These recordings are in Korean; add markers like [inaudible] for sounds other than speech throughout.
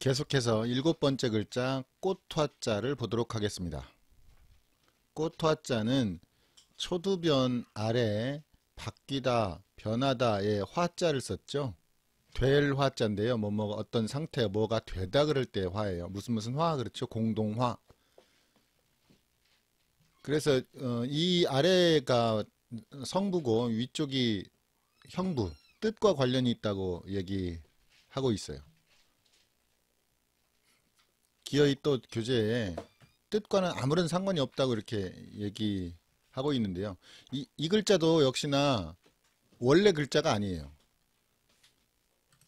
계속해서 일곱 번째 글자 꽃화자를 보도록 하겠습니다. 꽃화자는 초두변 아래 바뀌다, 변하다의 화자를 썼죠. 될 화자인데요. 뭐, 뭐, 어떤 상태, 뭐가 되다 그럴 때 화예요. 무슨 무슨 화, 그렇죠. 공동화. 그래서 어, 이 아래가 성부고 위쪽이 형부, 뜻과 관련이 있다고 얘기하고 있어요. 기어이 또 교재에 뜻과는 아무런 상관이 없다고 이렇게 얘기하고 있는데요. 이, 이 글자도 역시나 원래 글자가 아니에요.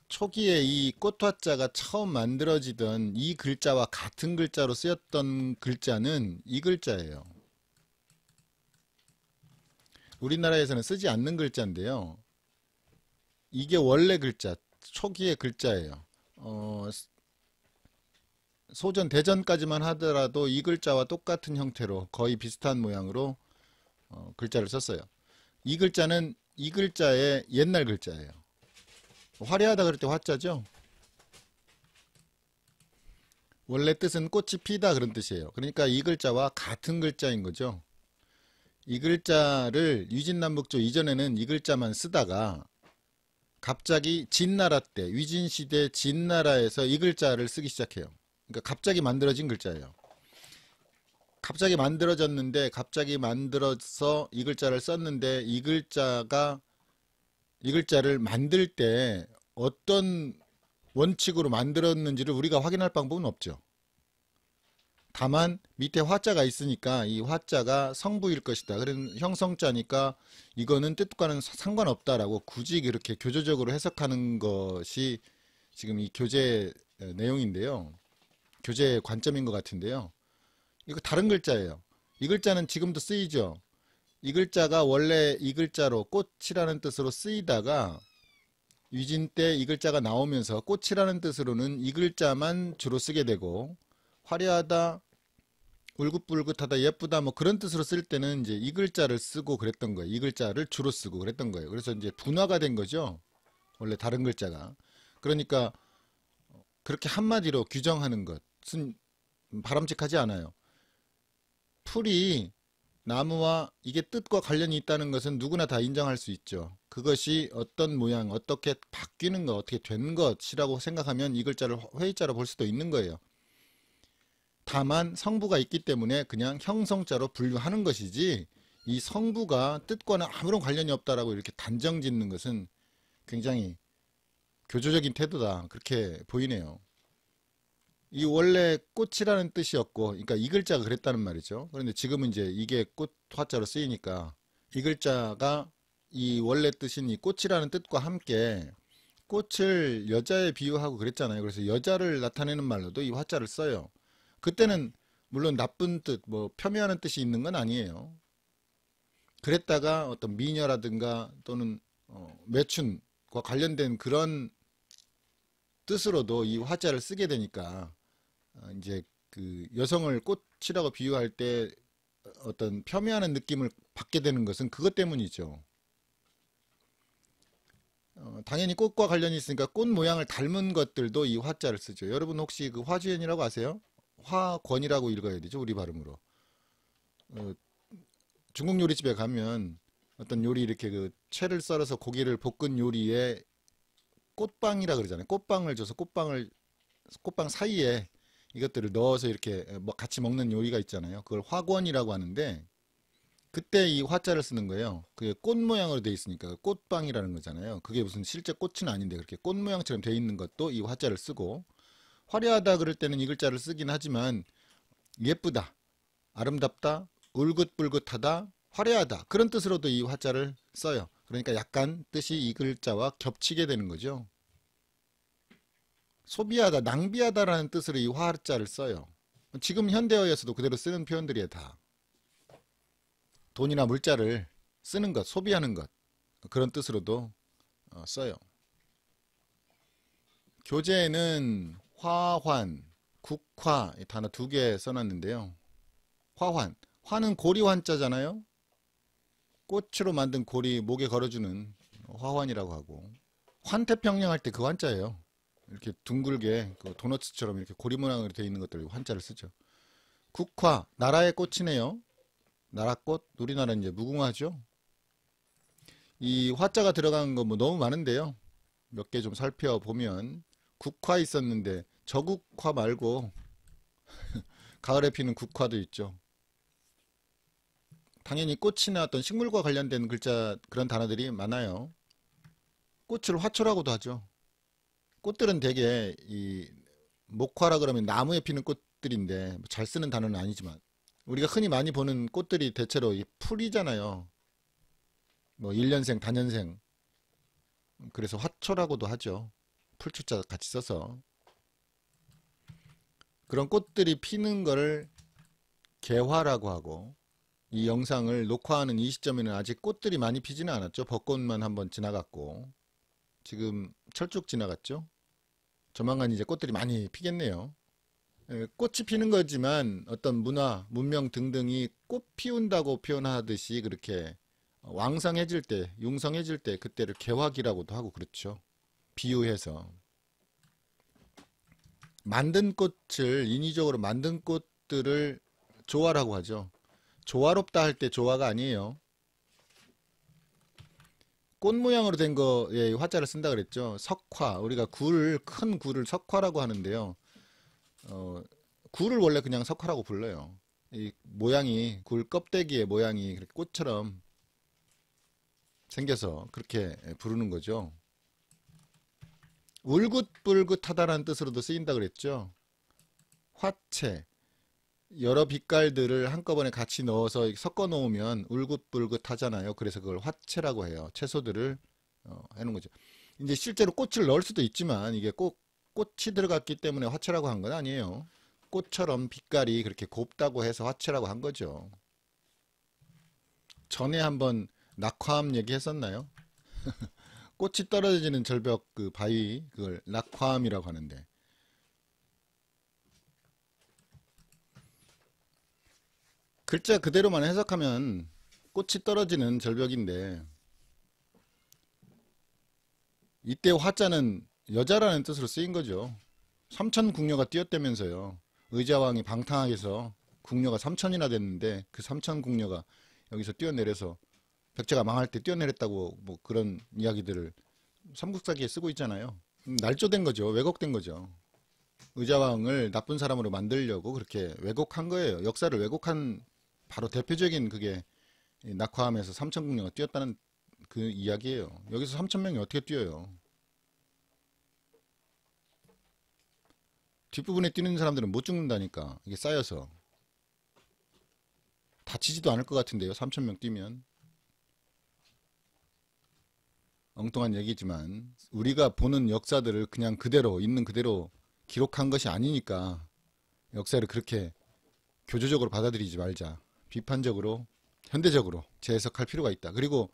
초기에 이 꽃화자가 처음 만들어지던 이 글자와 같은 글자로 쓰였던 글자는 이 글자예요. 우리나라에서는 쓰지 않는 글자인데요. 이게 원래 글자, 초기의 글자예요. 어, 소전 대전까지만 하더라도 이 글자와 똑같은 형태로 거의 비슷한 모양으로 어, 글자를 썼어요. 이 글자는 이 글자의 옛날 글자예요. 화려하다 그럴 때 화자죠. 원래 뜻은 꽃이 피다 그런 뜻이에요. 그러니까 이 글자와 같은 글자인 거죠. 이 글자를 유진남북조 이전에는 이 글자만 쓰다가 갑자기 진나라 때 위진시대 진나라에서 이 글자를 쓰기 시작해요. 그러니까 갑자기 만들어진 글자예요. 갑자기 만들어졌는데 갑자기 만들어서 이 글자를 썼는데 이 글자가 이 글자를 만들 때 어떤 원칙으로 만들었는지를 우리가 확인할 방법은 없죠. 다만 밑에 화자가 있으니까 이 화자가 성부일 것이다. 그런 그러니까 형성자니까 이거는 뜻과는 상관없다라고 굳이 이렇게 교조적으로 해석하는 것이 지금 이 교재 내용인데요. 교재의 관점인 것 같은데요. 이거 다른 글자예요. 이 글자는 지금도 쓰이죠. 이 글자가 원래 이 글자로 꽃이라는 뜻으로 쓰이다가 위진때 이 글자가 나오면서 꽃이라는 뜻으로는 이 글자만 주로 쓰게 되고 화려하다, 울긋불긋하다, 예쁘다 뭐 그런 뜻으로 쓸 때는 이제 이 글자를 쓰고 그랬던 거예요. 이 글자를 주로 쓰고 그랬던 거예요. 그래서 이제 분화가 된 거죠. 원래 다른 글자가. 그러니까 그렇게 한마디로 규정하는 것. 것은 바람직하지 않아요. 풀이 나무와 이게 뜻과 관련이 있다는 것은 누구나 다 인정할 수 있죠. 그것이 어떤 모양, 어떻게 바뀌는 것, 어떻게 된 것이라고 생각하면 이 글자를 회의자로 볼 수도 있는 거예요. 다만 성부가 있기 때문에 그냥 형성자로 분류하는 것이지 이 성부가 뜻과는 아무런 관련이 없다라고 이렇게 단정 짓는 것은 굉장히 교조적인 태도다 그렇게 보이네요. 이 원래 꽃이라는 뜻이었고, 그러니까 이 글자가 그랬다는 말이죠. 그런데 지금은 이제 이게 꽃 화자로 쓰이니까 이 글자가 이 원래 뜻인 이 꽃이라는 뜻과 함께 꽃을 여자에 비유하고 그랬잖아요. 그래서 여자를 나타내는 말로도 이 화자를 써요. 그때는 물론 나쁜 뜻, 뭐 폄훼하는 뜻이 있는 건 아니에요. 그랬다가 어떤 미녀라든가 또는 어, 매춘과 관련된 그런 뜻으로도 이 화자를 쓰게 되니까 어, 이제 그 여성을 꽃이라고 비유할 때 어떤 폄훼하는 느낌을 받게 되는 것은 그것 때문이죠. 어, 당연히 꽃과 관련이 있으니까 꽃 모양을 닮은 것들도 이 화자를 쓰죠. 여러분 혹시 그 화주연이라고 아세요? 화권이라고 읽어야 되죠. 우리 발음으로. 어, 중국 요리집에 가면 어떤 요리 이렇게 그 채를 썰어서 고기를 볶은 요리에 꽃방이라 그러잖아요. 꽃방을 줘서 꽃방을꽃방 사이에 이것들을 넣어서 이렇게 뭐 같이 먹는 요리가 있잖아요. 그걸 화권이라고 하는데 그때 이 화자를 쓰는 거예요. 그게 꽃 모양으로 돼 있으니까 그 꽃방이라는 거잖아요. 그게 무슨 실제 꽃은 아닌데 그렇게 꽃 모양처럼 돼 있는 것도 이 화자를 쓰고 화려하다 그럴 때는 이 글자를 쓰긴 하지만 예쁘다, 아름답다, 울긋불긋하다, 화려하다 그런 뜻으로도 이 화자를 써요. 그러니까 약간 뜻이 이 글자와 겹치게 되는 거죠. 소비하다, 낭비하다라는 뜻으로 이 화자를 써요. 지금 현대어에서도 그대로 쓰는 표현들이에요, 다. 돈이나 물자를 쓰는 것, 소비하는 것 그런 뜻으로도 어, 써요. 교재에는 화환, 국화 이 단어 두 개 써놨는데요. 화환, 화는 고리환자잖아요. 꽃으로 만든 고리 목에 걸어주는 화환이라고 하고 환태평양 할 때 그 환자예요. 이렇게 둥글게 그 도너츠처럼 이렇게 고리 모양으로 되어 있는 것들 환자를 쓰죠. 국화 나라의 꽃이네요. 나라꽃 우리나라 이제 무궁화죠. 이 화자가 들어간 거뭐 너무 많은데요. 몇 개 좀 살펴보면 국화 있었는데 저국화 말고 [laughs] 가을에 피는 국화도 있죠. 당연히 꽃이나 어떤 식물과 관련된 글자 그런 단어들이 많아요. 꽃을 화초라고도 하죠. 꽃들은 되게 이 목화라 그러면 나무에 피는 꽃들인데 뭐 잘 쓰는 단어는 아니지만 우리가 흔히 많이 보는 꽃들이 대체로 이 풀이잖아요. 뭐 일년생, 다년생 그래서 화초라고도 하죠. 풀초자 같이 써서 그런 꽃들이 피는 거를 개화라고 하고 이 영상을 녹화하는 이 시점에는 아직 꽃들이 많이 피지는 않았죠. 벚꽃만 한번 지나갔고 지금 철쭉 지나갔죠. 조만간 이제 꽃들이 많이 피겠네요. 예, 꽃이 피는 거지만 어떤 문화, 문명 등등이 꽃 피운다고 표현하듯이 그렇게 왕성해질 때, 융성해질 때 그때를 개화기라고도 하고 그렇죠. 비유해서. 만든 꽃을 인위적으로 만든 꽃들을 조화라고 하죠. 조화롭다 할 때 조화가 아니에요. 꽃 모양으로 된 거에 예, 화자를 쓴다 그랬죠. 석화. 우리가 굴, 큰 굴을 석화라고 하는데요. 어, 굴을 원래 그냥 석화라고 불러요. 이 모양이, 굴 껍데기의 모양이 그렇게 꽃처럼 생겨서 그렇게 예, 부르는 거죠. 울긋불긋하다라는 뜻으로도 쓰인다 그랬죠. 화채, 여러 빛깔들을 한꺼번에 같이 넣어서 섞어 놓으면 울긋불긋 하잖아요. 그래서 그걸 화채라고 해요. 채소들을 어, 해놓은 거죠. 이제 실제로 꽃을 넣을 수도 있지만 이게 꼭 꽃이 들어갔기 때문에 화채라고 한 건 아니에요. 꽃처럼 빛깔이 그렇게 곱다고 해서 화채라고 한 거죠. 전에 한번 낙화암 얘기했었나요? [laughs] 꽃이 떨어지는 절벽 그 바위 그걸 낙화암이라고 하는데 글자 그대로만 해석하면 꽃이 떨어지는 절벽인데 이때 화자는 여자라는 뜻으로 쓰인 거죠. 삼천 궁녀가 뛰었다면서요. 의자왕이 방탕하게서 궁녀가 삼천이나 됐는데 그 삼천 궁녀가 여기서 뛰어내려서 백제가 망할 때 뛰어내렸다고 뭐 그런 이야기들을 삼국사기에 쓰고 있잖아요. 음, 날조된 거죠. 왜곡된 거죠. 의자왕을 나쁜 사람으로 만들려고 그렇게 왜곡한 거예요. 역사를 왜곡한 바로 대표적인 그게 낙화암에서 3천 명룡이 뛰었다는 그 이야기예요. 여기서 3천 명이 어떻게 뛰어요? 뒷부분에 뛰는 사람들은 못 죽는다니까. 이게 쌓여서. 다치지도 않을 것 같은데요. 3천 명 뛰면. 엉뚱한 얘기지만 우리가 보는 역사들을 그냥 그대로 있는 그대로 기록한 것이 아니니까 역사를 그렇게 교조적으로 받아들이지 말자. 비판적으로 현대적으로 재해석할 필요가 있다. 그리고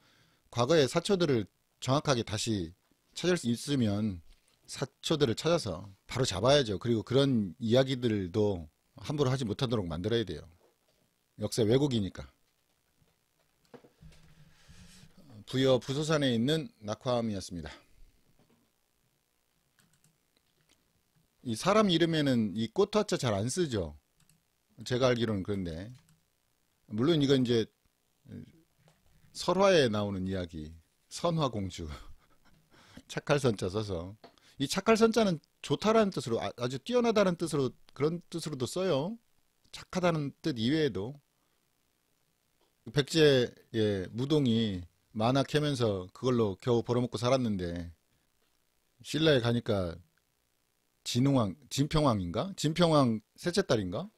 과거의 사초들을 정확하게 다시 찾을 수 있으면 사초들을 찾아서 바로 잡아야죠. 그리고 그런 이야기들도 함부로 하지 못하도록 만들어야 돼요. 역사 왜곡이니까. 부여 부소산에 있는 낙화암이었습니다. 이 사람 이름에는 이꽃화차잘 안 쓰죠. 제가 알기로는 그런데 물론 이건 이제 설화에 나오는 이야기 선화공주 [laughs] 착할 선자 써서 이 착할 선자는 좋다라는 뜻으로 아, 아주 뛰어나다는 뜻으로 그런 뜻으로도 써요 착하다는 뜻 이외에도 백제의 무동이 만화 캐면서 그걸로 겨우 벌어먹고 살았는데 신라에 가니까 진흥왕 진평왕인가 진평왕 셋째 딸인가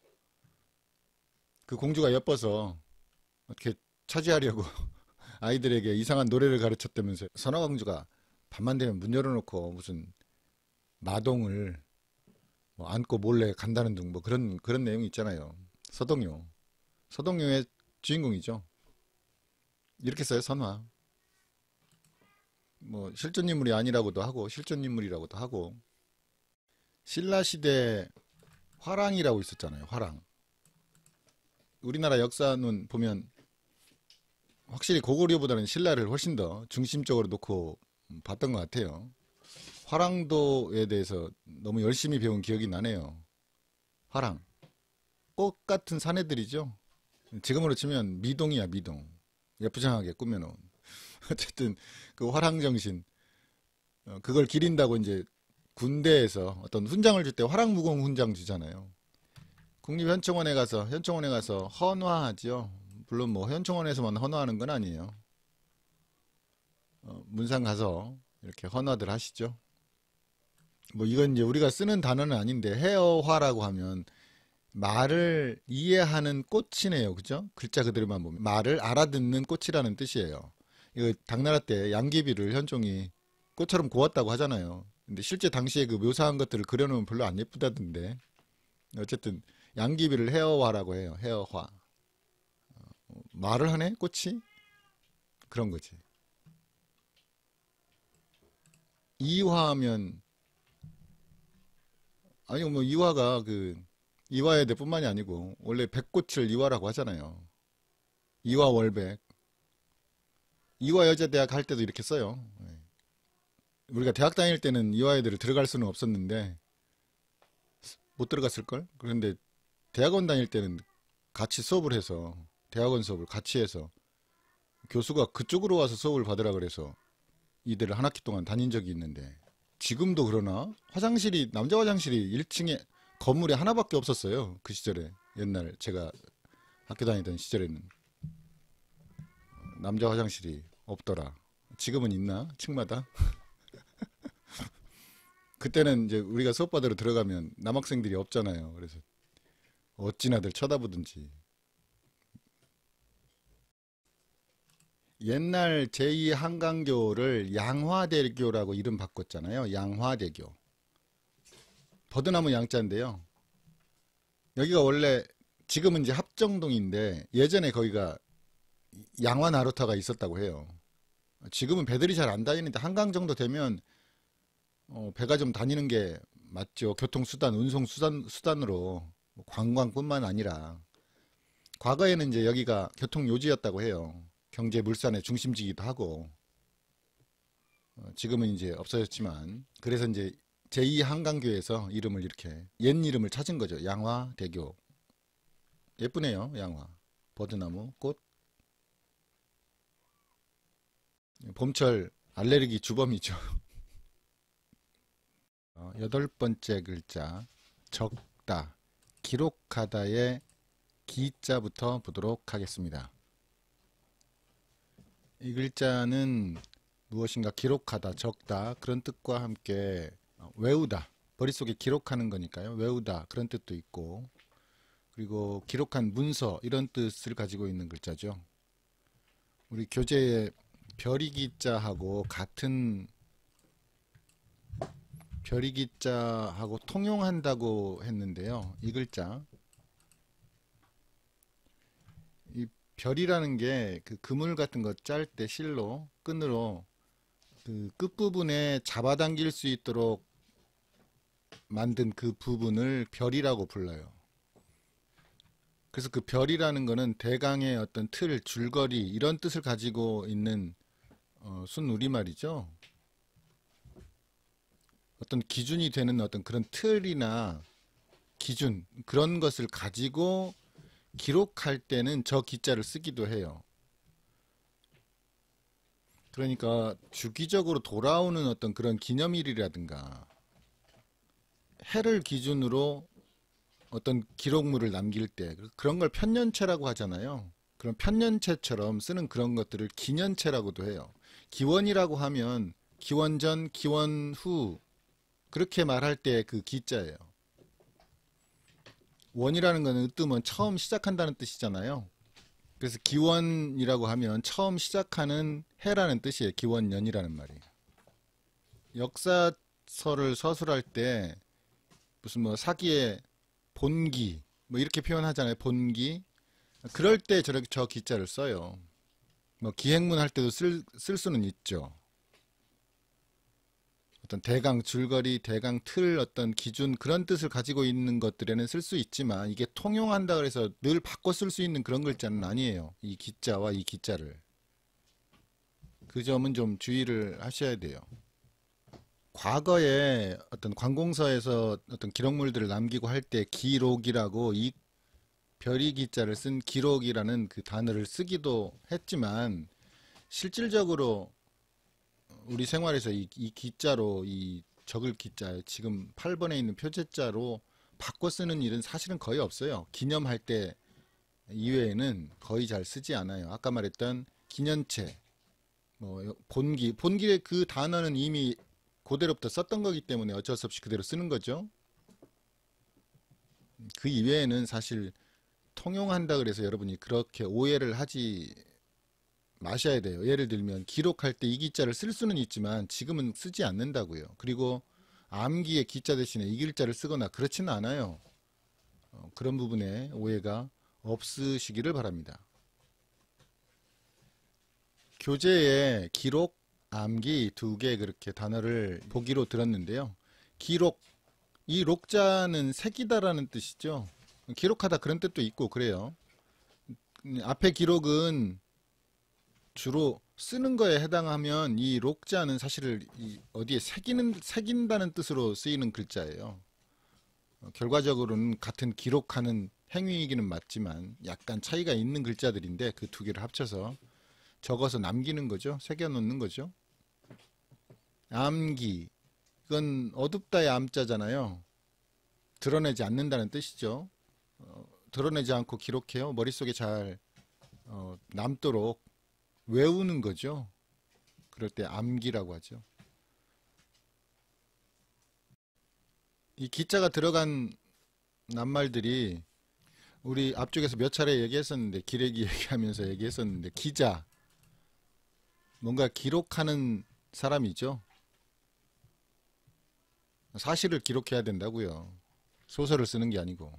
그 공주가 예뻐서 이렇게 차지하려고 [laughs] 아이들에게 이상한 노래를 가르쳤다면서 선화 공주가 밤만 되면 문 열어놓고 무슨 마동을 뭐 안고 몰래 간다는 등 뭐 그런 그런 내용이 있잖아요. 서동요. 서동요의 주인공이죠. 이렇게 써요 선화. 뭐 실존 인물이 아니라고도 하고 실존 인물이라고도 하고 신라 시대 화랑이라고 있었잖아요. 화랑. 우리나라 역사는 보면 확실히 고구려보다는 신라를 훨씬 더 중심적으로 놓고 봤던 것 같아요. 화랑도에 대해서 너무 열심히 배운 기억이 나네요. 화랑. 꽃 같은 사내들이죠. 지금으로 치면 미동이야, 미동. 예쁘장하게 꾸며놓은. [laughs] 어쨌든 그 화랑 정신. 어, 그걸 기린다고 이제 군대에서 어떤 훈장을 줄 때 화랑무공 훈장 주잖아요. 국립현충원에 가서 현충원에 가서 헌화하죠 물론 뭐 현충원에서만 헌화하는 건 아니에요. 어, 문상 가서 이렇게 헌화들 하시죠. 뭐 이건 이제 우리가 쓰는 단어는 아닌데 헤어화라고 하면 말을 이해하는 꽃이네요. 그죠? 글자 그대로만 보면 말을 알아듣는 꽃이라는 뜻이에요. 이거 당나라 때 양귀비를 현종이 꽃처럼 고았다고 하잖아요. 근데 실제 당시에 그 묘사한 것들을 그려놓으면 별로 안 예쁘다던데. 어쨌든 양귀비를 헤어화라고 해요. 헤어화. 말을 하네 꽃이 그런 거지. 이화하면 아니 뭐 이화가 그이화에 대뿐만이 아니고 원래 백꽃을 이화라고 하잖아요. 이화 월백. 이화 여자대학 할 때도 이렇게 써요. 네. 우리가 대학 다닐 때는 이화여대를 들어갈 수는 없었는데 못 들어갔을걸? 그런데 대학원 다닐 때는 같이 수업을 해서 대학원 수업을 같이 해서 교수가 그쪽으로 와서 수업을 받으라 그래서 이들을한 학기 동안 다닌 적이 있는데 지금도 그러나 화장실이 남자 화장실이 1층에 건물에 하나밖에 없었어요. 그 시절에 옛날 제가 학교 다니던 시절에는 남자 화장실이 없더라. 지금은 있나? 층마다? [laughs] 그때는 이제 우리가 수업 받으러 들어가면 남학생들이 없잖아요. 그래서 어찌나들 쳐다보든지. 옛날 제2한강교를 양화대교라고 이름 바꿨잖아요. 양화대교. 버드나무 양자인데요. 여기가 원래 지금은 이제 합정동인데 예전에 거기가 양화 나루타가 있었다고 해요. 지금은 배들이 잘 안 다니는데 한강 정도 되면 어, 배가 좀 다니는 게 맞죠. 교통수단, 운송수단, 수단으로 뭐 관광뿐만 아니라 과거에는 이제 여기가 교통 요지였다고 해요. 경제 물산의 중심지기도 하고 어, 지금은 이제 없어졌지만 그래서 이제 제2 한강교에서 이름을 이렇게 옛 이름을 찾은 거죠. 양화대교. 예쁘네요. 양화. 버드나무, 꽃. 봄철 알레르기 주범이죠. [laughs] 어, 여덟 번째 글자 적다. 기록하다의 기자부터 보도록 하겠습니다. 이 글자는 무엇인가 기록하다, 적다 그런 뜻과 함께 어, 외우다, 머릿속에 기록하는 거니까요. 외우다 그런 뜻도 있고 그리고 기록한 문서 이런 뜻을 가지고 있는 글자죠. 우리 교재에 별이기자하고 같은 결의기자하고 통용한다고 했는데요. 이 글자. 이 별이라는 게 그 그물 같은 거 짤 때 실로 끈으로 그 끝부분에 잡아당길 수 있도록 만든 그 부분을 별이라고 불러요. 그래서 그 별이라는 거는 대강의 어떤 틀, 줄거리 이런 뜻을 가지고 있는 어, 순 우리말이죠. 어떤 기준이 되는 어떤 그런 틀이나 기준 그런 것을 가지고 기록할 때는 저 기자를 쓰기도 해요. 그러니까 주기적으로 돌아오는 어떤 그런 기념일이라든가 해를 기준으로 어떤 기록물을 남길 때 그런 걸 편년체라고 하잖아요. 그런 편년체처럼 쓰는 그런 것들을 기년체라고도 해요. 기원이라고 하면 기원전, 기원후 그렇게 말할 때 그 기자예요. 원이라는 것은 으뜸은 처음 시작한다는 뜻이잖아요. 그래서 기원이라고 하면 처음 시작하는 해라는 뜻이에요. 기원년이라는 말이. 역사서를 서술할 때 무슨 뭐 사기의 본기 뭐 이렇게 표현하잖아요. 본기. 그럴 때 저렇게 저 기자를 써요. 뭐 기행문 할 때도 쓸, 쓸 수는 있죠. 어떤 대강 줄거리, 대강 틀 어떤 기준 그런 뜻을 가지고 있는 것들에는 쓸 수 있지만 이게 통용한다 그래서 늘 바꿔 쓸 수 있는 그런 글자는 아니에요. 이 기자와 이 기자를. 그 점은 좀 주의를 하셔야 돼요. 과거에 어떤 관공서에서 어떤 기록물들을 남기고 할 때 기록이라고 이 별이 기자를 쓴 기록이라는 그 단어를 쓰기도 했지만 실질적으로 우리 생활에서 이, 이 기자로 이 적을 기자 지금 8번에 있는 표제자로 바꿔 쓰는 일은 사실은 거의 없어요. 기념할 때 이외에는 거의 잘 쓰지 않아요. 아까 말했던 기념체, 뭐 본기, 본기의 그 단어는 이미 고대로부터 썼던 거기 때문에 어쩔 수 없이 그대로 쓰는 거죠. 그 이외에는 사실 통용한다 그래서 여러분이 그렇게 오해를 하지 마셔야 돼요. 예를 들면 기록할 때 이 기자를 쓸 수는 있지만 지금은 쓰지 않는다고요. 그리고 암기의 기자 대신에 이 글자를 쓰거나 그렇지는 않아요. 어, 그런 부분에 오해가 없으시기를 바랍니다. 교재에 기록, 암기 두 개 그렇게 단어를 보기로 들었는데요. 기록, 이 록자는 새기다라는 뜻이죠. 기록하다 그런 뜻도 있고 그래요. 음, 앞에 기록은 주로 쓰는 거에 해당하면 이 록자는 사실을 어디에 새기는 새긴다는 뜻으로 쓰이는 글자예요. 어, 결과적으로는 같은 기록하는 행위이기는 맞지만 약간 차이가 있는 글자들인데 그 두 개를 합쳐서 적어서 남기는 거죠. 새겨놓는 거죠. 암기. 이건 어둡다의 암자잖아요. 드러내지 않는다는 뜻이죠. 어, 드러내지 않고 기록해요. 머릿속에 잘 어, 남도록 외우는 거죠. 그럴 때 암기라고 하죠. 이 기자가 들어간 낱말들이 우리 앞쪽에서 몇 차례 얘기했었는데 기레기 [laughs] 얘기하면서 얘기했었는데 기자 뭔가 기록하는 사람이죠. 사실을 기록해야 된다고요. 소설을 쓰는 게 아니고.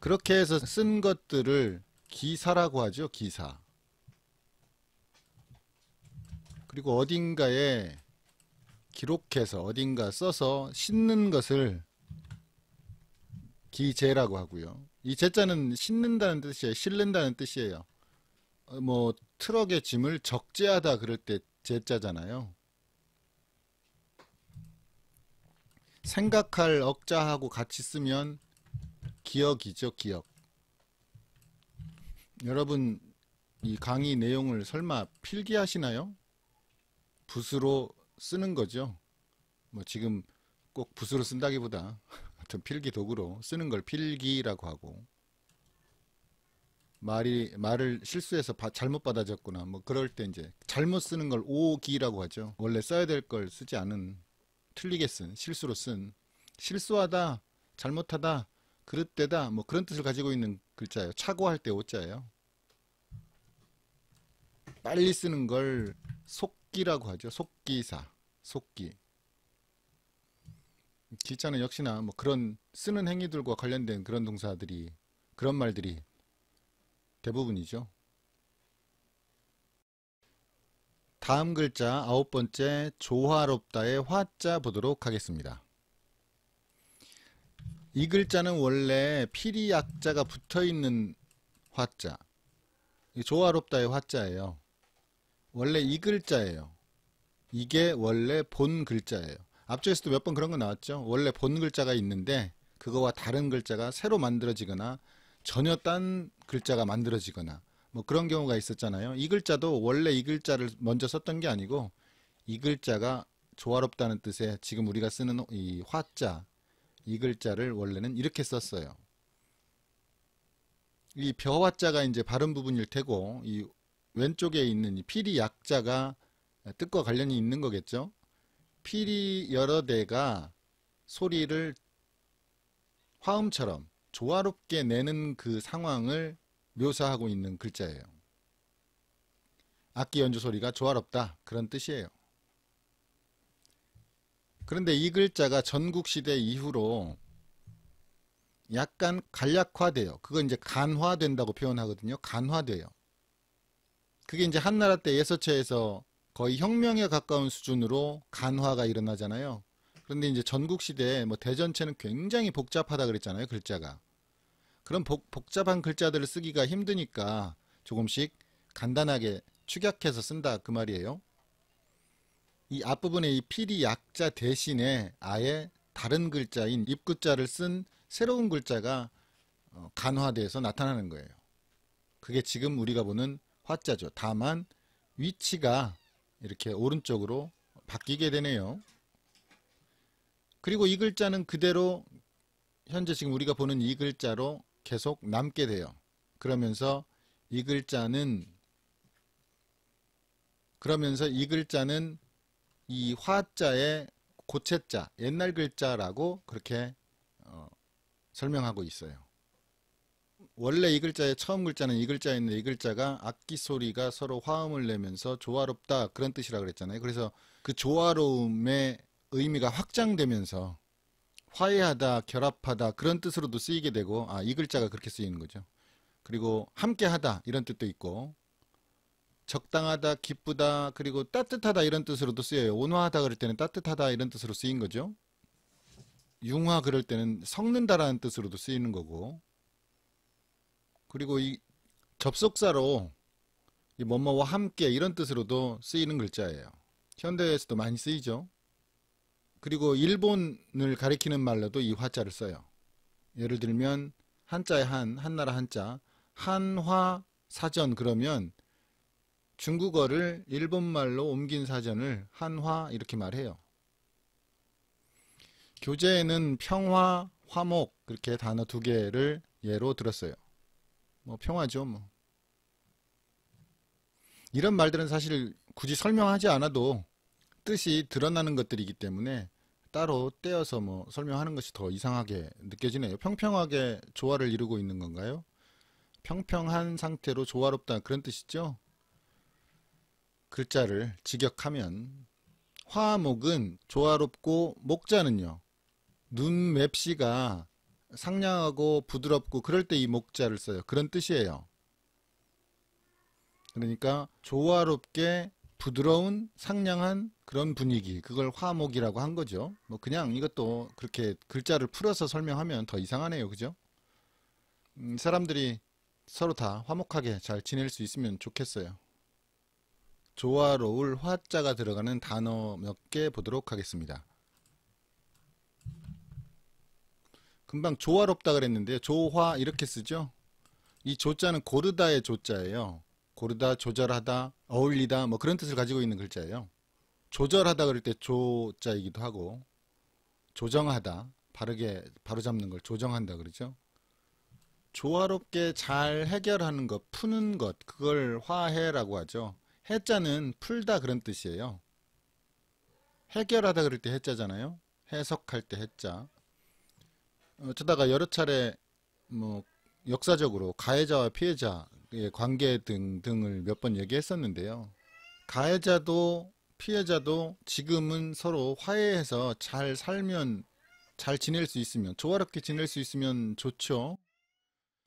그렇게 해서 쓴 것들을 기사라고 하죠. 기사. 그리고 어딘가에 기록해서 어딘가 써서 씻는 것을 기재라고 하고요. 이 제자는 싣는다는 뜻이에요. 싣는다는 뜻이에요. 어, 뭐 트럭의 짐을 적재하다 그럴 때 제자잖아요. 생각할 억자하고 같이 쓰면 기억이죠, 기억. 여러분 이 강의 내용을 설마 필기하시나요? 붓으로 쓰는 거죠. 뭐 지금 꼭 붓으로 쓴다기보다 [laughs] 어떤 필기 도구로 쓰는 걸 필기라고 하고 말이 말을 실수해서 바, 잘못 받아졌구나 뭐 그럴 때 이제 잘못 쓰는 걸 오기라고 하죠. 원래 써야 될 걸 쓰지 않은 틀리게 쓴 실수로 쓴 실수하다 잘못하다 그릇되다 뭐 그런 뜻을 가지고 있는 글자예요. 착오할 때 오자예요. 빨리 쓰는 걸속 속기라고 하죠. 속기사, 속기. 기자는 역시나 뭐 그런 쓰는 행위들과 관련된 그런 동사들이 그런 말들이 대부분이죠. 다음 글자 아홉 번째 조화롭다의 화자 보도록 하겠습니다. 이 글자는 원래 피리 약자가 붙어 있는 화자. 조화롭다의 화자예요. 원래 이 글자예요. 이게 원래 본 글자예요. 앞쪽에서도 몇 번 그런 거 나왔죠. 원래 본 글자가 있는데 그거와 다른 글자가 새로 만들어지거나 전혀 딴 글자가 만들어지거나 뭐 그런 경우가 있었잖아요. 이 글자도 원래 이 글자를 먼저 썼던 게 아니고 이 글자가 조화롭다는 뜻의 지금 우리가 쓰는 이 화자 이 글자를 원래는 이렇게 썼어요. 이 벼화자가 이제 바른 부분일 테고 이 왼쪽에 있는 이 피리 약자가 뜻과 관련이 있는 거겠죠. 피리 여러 대가 소리를 화음처럼 조화롭게 내는 그 상황을 묘사하고 있는 글자예요. 악기 연주 소리가 조화롭다 그런 뜻이에요. 그런데 이 글자가 전국시대 이후로 약간 간략화돼요. 그건 이제 간화된다고 표현하거든요. 간화돼요. 그게 이제 한나라 때 예서체에서 거의 혁명에 가까운 수준으로 간화가 일어나잖아요. 그런데 이제 전국 시대에 뭐 대전체는 굉장히 복잡하다 그랬잖아요. 글자가. 그런 복, 복잡한 글자들을 쓰기가 힘드니까 조금씩 간단하게 축약해서 쓴다 그 말이에요. 이 앞부분에 이 필이 약자 대신에 아예 다른 글자인 입구자를 쓴 새로운 글자가 어, 간화돼서 나타나는 거예요. 그게 지금 우리가 보는 화자죠. 다만 위치가 이렇게 오른쪽으로 바뀌게 되네요. 그리고 이 글자는 그대로 현재 지금 우리가 보는 이 글자로 계속 남게 돼요. 그러면서 이 글자는 그러면서 이 글자는 이 화자의 고체자, 옛날 글자라고 그렇게 어, 설명하고 있어요. 원래 이 글자의 처음 글자는 이글자에 있는 이 글자가 악기 소리가 서로 화음을 내면서 조화롭다 그런 뜻이라 고 그랬잖아요. 그래서 그 조화로움의 의미가 확장되면서 화해하다, 결합하다 그런 뜻으로도 쓰이게 되고 아, 이 글자가 그렇게 쓰이는 거죠. 그리고 함께하다 이런 뜻도 있고 적당하다, 기쁘다, 그리고 따뜻하다 이런 뜻으로도 쓰여요. 온화하다 그럴 때는 따뜻하다 이런 뜻으로 쓰인 거죠. 융화 그럴 때는 섞는다라는 뜻으로도 쓰이는 거고 그리고 이 접속사로 이 뭐뭐와 함께 이런 뜻으로도 쓰이는 글자예요. 현대에서도 많이 쓰이죠. 그리고 일본을 가리키는 말로도 이 화자를 써요. 예를 들면 한자의 한, 한나라 한자, 한화 사전 그러면 중국어를 일본말로 옮긴 사전을 한화 이렇게 말해요. 교재에는 평화, 화목 그렇게 단어 두 개를 예로 들었어요. 뭐 평화죠 뭐 이런 말들은 사실 굳이 설명하지 않아도 뜻이 드러나는 것들이기 때문에 따로 떼어서 뭐 설명하는 것이 더 이상하게 느껴지네요 평평하게 조화를 이루고 있는 건가요? 평평한 상태로 조화롭다 그런 뜻이죠 글자를 직역하면 화목은 조화롭고 목자는요 눈맵시가 상냥하고 부드럽고 그럴 때 이 목자를 써요. 그런 뜻이에요. 그러니까 조화롭게 부드러운 상냥한 그런 분위기 그걸 화목이라고 한 거죠. 뭐 그냥 이것도 그렇게 글자를 풀어서 설명하면 더 이상하네요. 그죠? 음, 사람들이 서로 다 화목하게 잘 지낼 수 있으면 좋겠어요. 조화로울 화자가 들어가는 단어 몇 개 보도록 하겠습니다. 금방 조화롭다 그랬는데요. 조화 이렇게 쓰죠. 이 조자는 고르다의 조자예요. 고르다, 조절하다, 어울리다 뭐 그런 뜻을 가지고 있는 글자예요. 조절하다 그럴 때 조자이기도 하고 조정하다 바르게 바로잡는 걸 조정한다 그러죠. 조화롭게 잘 해결하는 것, 푸는 것 그걸 화해라고 하죠. 해자는 풀다 그런 뜻이에요. 해결하다 그럴 때 해자잖아요. 해석할 때 해자. 어쩌다가 여러 차례 뭐 역사적으로 가해자와 피해자의 관계 등 등을 몇 번 얘기했었는데요. 가해자도 피해자도 지금은 서로 화해해서 잘 살면 잘 지낼 수 있으면 조화롭게 지낼 수 있으면 좋죠.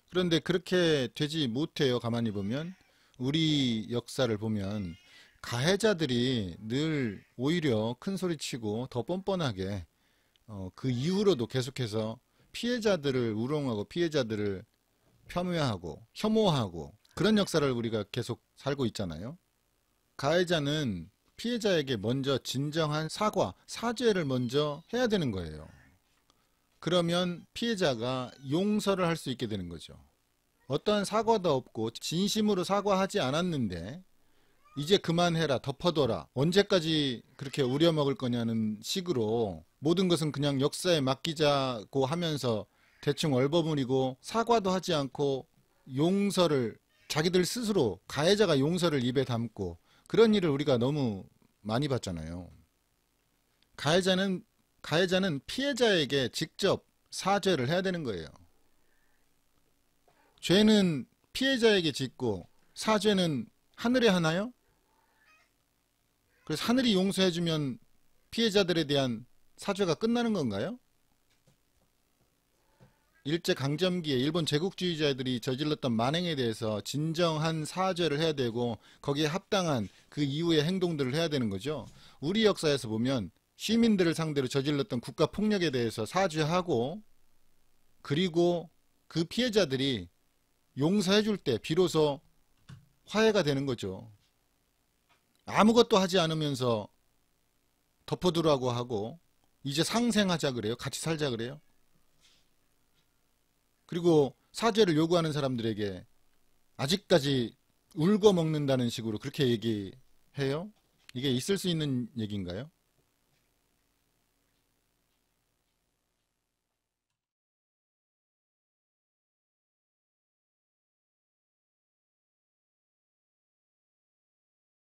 그런데 그렇게 되지 못해요. 가만히 보면 우리 역사를 보면 가해자들이 늘 오히려 큰 소리 치고 더 뻔뻔하게 어, 그 이후로도 계속해서 피해자들을 우롱하고 피해자들을 폄훼하고 혐오하고 그런 역사를 우리가 계속 살고 있잖아요. 가해자는 피해자에게 먼저 진정한 사과, 사죄를 먼저 해야 되는 거예요. 그러면 피해자가 용서를 할 수 있게 되는 거죠. 어떠한 사과도 없고 진심으로 사과하지 않았는데 이제 그만해라 덮어둬라 언제까지 그렇게 우려먹을 거냐는 식으로 모든 것은 그냥 역사에 맡기자고 하면서 대충 얼버무리고 사과도 하지 않고 용서를 자기들 스스로 가해자가 용서를 입에 담고 그런 일을 우리가 너무 많이 봤잖아요. 가해자는 가해자는 피해자에게 직접 사죄를 해야 되는 거예요. 죄는 피해자에게 짓고 사죄는 하늘에 하나요? 그래서 하늘이 용서해주면 피해자들에 대한 사죄가 끝나는 건가요? 일제 강점기에 일본 제국주의자들이 저질렀던 만행에 대해서 진정한 사죄를 해야 되고 거기에 합당한 그 이후의 행동들을 해야 되는 거죠. 우리 역사에서 보면 시민들을 상대로 저질렀던 국가 폭력에 대해서 사죄하고 그리고 그 피해자들이 용서해 줄 때 비로소 화해가 되는 거죠. 아무것도 하지 않으면서 덮어두라고 하고 이제 상생하자 그래요. 같이 살자 그래요. 그리고 사죄를 요구하는 사람들에게 아직까지 울고 먹는다는 식으로 그렇게 얘기해요? 이게 있을 수 있는 얘기인가요?